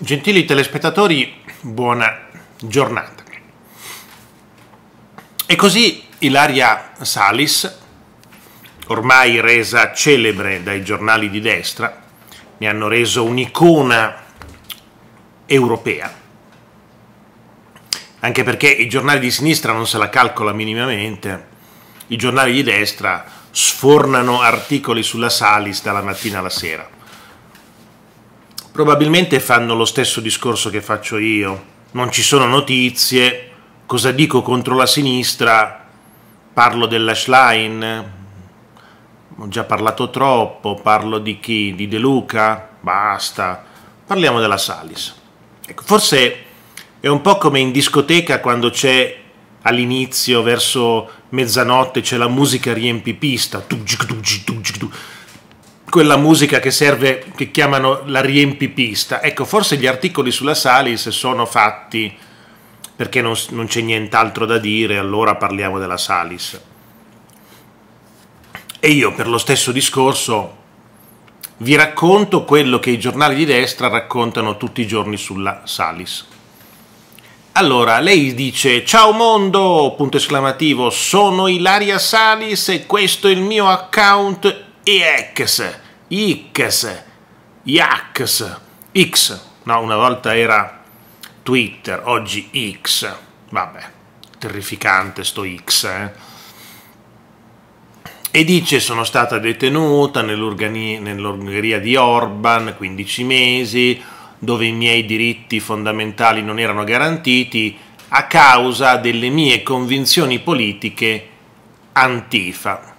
Gentili telespettatori, buona giornata. E così Ilaria Salis, ormai resa celebre dai giornali di destra, mi hanno reso un'icona europea, anche perché i giornali di sinistra non se la calcola minimamente, i giornali di destra sfornano articoli sulla Salis dalla mattina alla sera probabilmente fanno lo stesso discorso che faccio io. Non ci sono notizie, cosa dico contro la sinistra? Parlo della Schlein, ho già parlato troppo, parlo di chi? Di De Luca? Basta, parliamo della Salis. Ecco, forse è un po' come in discoteca quando c'è all'inizio, verso mezzanotte, c'è la musica riempipista. Tu, tu, tu, quella musica che serve, che chiamano la riempipista. Ecco, forse gli articoli sulla Salis sono fatti perché non, non c'è nient'altro da dire, allora parliamo della Salis. E io per lo stesso discorso vi racconto quello che i giornali di destra raccontano tutti i giorni sulla Salis. Allora, lei dice ciao mondo, punto esclamativo, sono Ilaria Salis e questo è il mio account EX, IX, IAX, X, no, una volta era Twitter, oggi X, vabbè, terrificante sto X, eh. E dice sono stata detenuta nell'Ungheria di Orban 15 mesi, dove i miei diritti fondamentali non erano garantiti a causa delle mie convinzioni politiche antifa.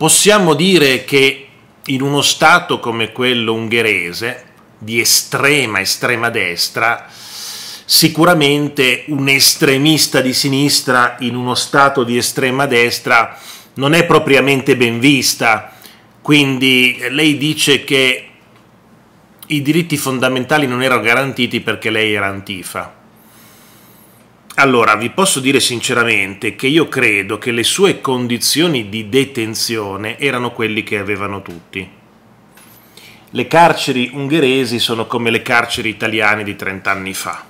possiamo dire che in uno Stato come quello ungherese, di estrema, estrema destra, sicuramente un estremista di sinistra in uno Stato di estrema destra non è propriamente ben vista. Quindi eh, lei dice che i diritti fondamentali non erano garantiti perché lei era antifa. Allora, vi posso dire sinceramente che io credo che le sue condizioni di detenzione erano quelle che avevano tutti. Le carceri ungheresi sono come le carceri italiane di 30 anni fa.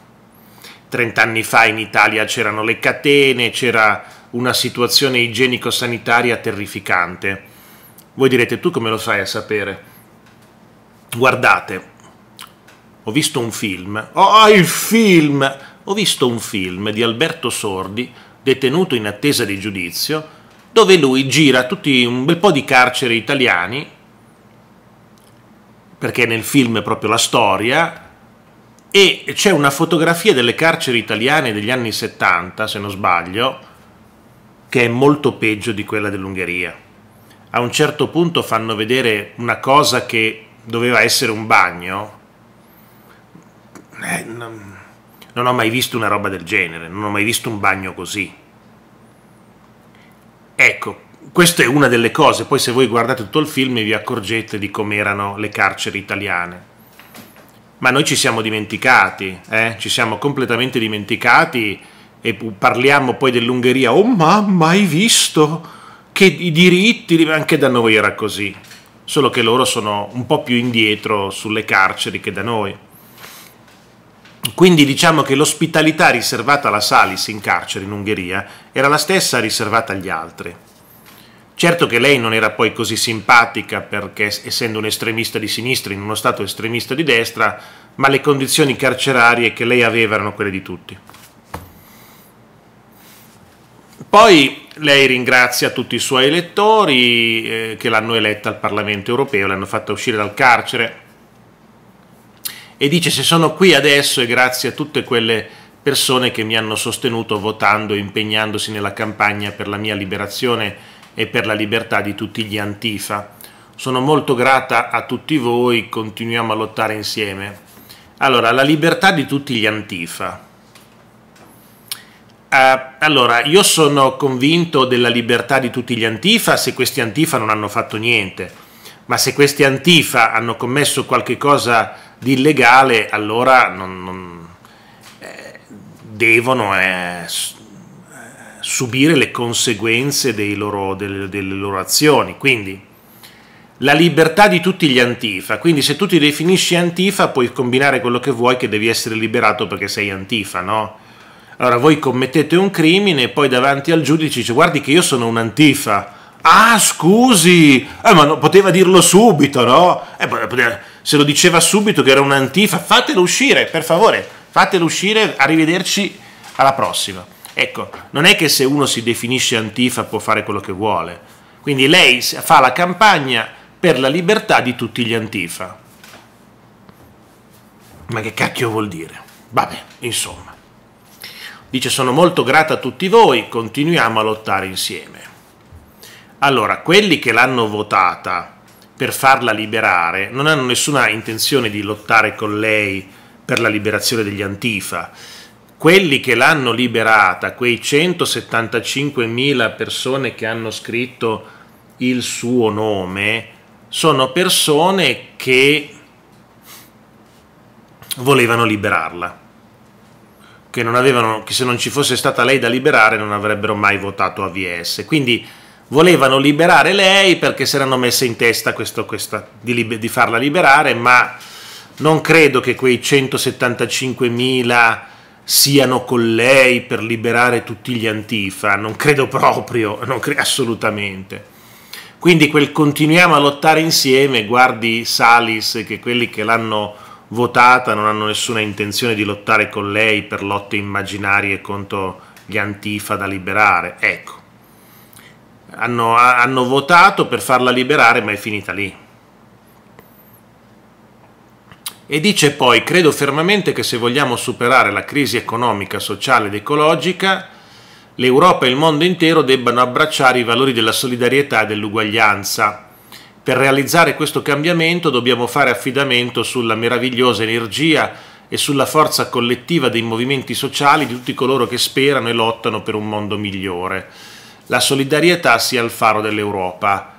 30 anni fa in Italia c'erano le catene, c'era una situazione igienico-sanitaria terrificante. Voi direte, tu come lo fai a sapere? Guardate, ho visto un film. Oh, il film! ho visto un film di Alberto Sordi, detenuto in attesa di giudizio, dove lui gira tutti un bel po' di carceri italiani, perché nel film è proprio la storia, e c'è una fotografia delle carceri italiane degli anni 70, se non sbaglio, che è molto peggio di quella dell'Ungheria. A un certo punto fanno vedere una cosa che doveva essere un bagno. Eh, non ho mai visto una roba del genere, non ho mai visto un bagno così. Ecco, questa è una delle cose, poi se voi guardate tutto il film vi accorgete di com'erano le carceri italiane. Ma noi ci siamo dimenticati, eh? ci siamo completamente dimenticati e parliamo poi dell'Ungheria, oh mamma, hai visto che i diritti anche da noi era così, solo che loro sono un po' più indietro sulle carceri che da noi. Quindi diciamo che l'ospitalità riservata alla Salis in carcere in Ungheria era la stessa riservata agli altri. Certo che lei non era poi così simpatica perché essendo un estremista di sinistra in uno stato estremista di destra, ma le condizioni carcerarie che lei aveva erano quelle di tutti. Poi lei ringrazia tutti i suoi elettori eh, che l'hanno eletta al Parlamento europeo, l'hanno fatta uscire dal carcere e dice se sono qui adesso è grazie a tutte quelle persone che mi hanno sostenuto votando e impegnandosi nella campagna per la mia liberazione e per la libertà di tutti gli antifa. Sono molto grata a tutti voi, continuiamo a lottare insieme. Allora, la libertà di tutti gli antifa. Uh, allora, io sono convinto della libertà di tutti gli antifa se questi antifa non hanno fatto niente, ma se questi antifa hanno commesso qualche cosa di illegale, allora non, non, eh, devono eh, eh subire le conseguenze loro, delle, delle loro azioni. Quindi la libertà di tutti gli antifa. Quindi se tu ti definisci antifa puoi combinare quello che vuoi che devi essere liberato perché sei antifa, no? Allora voi commettete un crimine e poi davanti al giudice dice guardi che io sono un antifa. Ah scusi, eh, ma no, poteva dirlo subito, no? Eh, poteva se lo diceva subito che era un'antifa, fatelo uscire, per favore, fatelo uscire, arrivederci alla prossima. Ecco, non è che se uno si definisce antifa può fare quello che vuole. Quindi lei fa la campagna per la libertà di tutti gli antifa. Ma che cacchio vuol dire? Vabbè, insomma. Dice sono molto grata a tutti voi, continuiamo a lottare insieme. Allora, quelli che l'hanno votata per farla liberare, non hanno nessuna intenzione di lottare con lei per la liberazione degli Antifa. Quelli che l'hanno liberata, quei 175.000 persone che hanno scritto il suo nome, sono persone che volevano liberarla, che, non avevano, che se non ci fosse stata lei da liberare non avrebbero mai votato AVS. Quindi volevano liberare lei perché si erano messe in testa questo, questa, di, di, farla liberare, ma non credo che quei 175.000 siano con lei per liberare tutti gli antifa, non credo proprio, non cre- assolutamente. Quindi quel continuiamo a lottare insieme, guardi Salis che quelli che l'hanno votata non hanno nessuna intenzione di lottare con lei per lotte immaginarie contro gli antifa da liberare. Ecco hanno, hanno votato per farla liberare, ma è finita lì. E dice poi, credo fermamente che se vogliamo superare la crisi economica, sociale ed ecologica, l'Europa e il mondo intero debbano abbracciare i valori della solidarietà e dell'uguaglianza. Per realizzare questo cambiamento dobbiamo fare affidamento sulla meravigliosa energia e sulla forza collettiva dei movimenti sociali di tutti coloro che sperano e lottano per un mondo migliore la solidarietà sia il faro dell'Europa.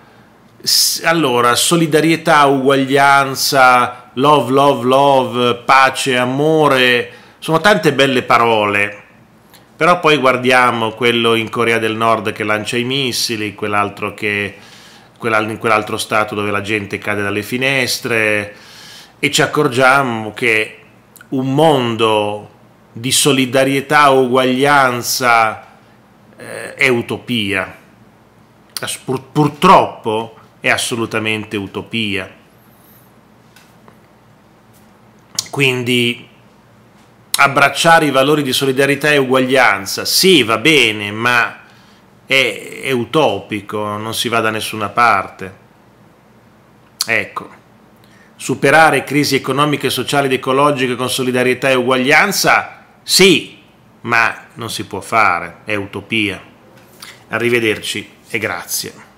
Allora, solidarietà, uguaglianza, love, love, love, pace, amore, sono tante belle parole, però poi guardiamo quello in Corea del Nord che lancia i missili, quell'altro che in quell'altro stato dove la gente cade dalle finestre e ci accorgiamo che un mondo di solidarietà, uguaglianza, eh, è utopia, Pur, purtroppo è assolutamente utopia. Quindi abbracciare i valori di solidarietà e uguaglianza, sì, va bene, ma è, è utopico, non si va da nessuna parte. Ecco superare crisi economiche, sociali ed ecologiche con solidarietà e uguaglianza? Sì, ma non si può fare, è utopia. Arrivederci e grazie.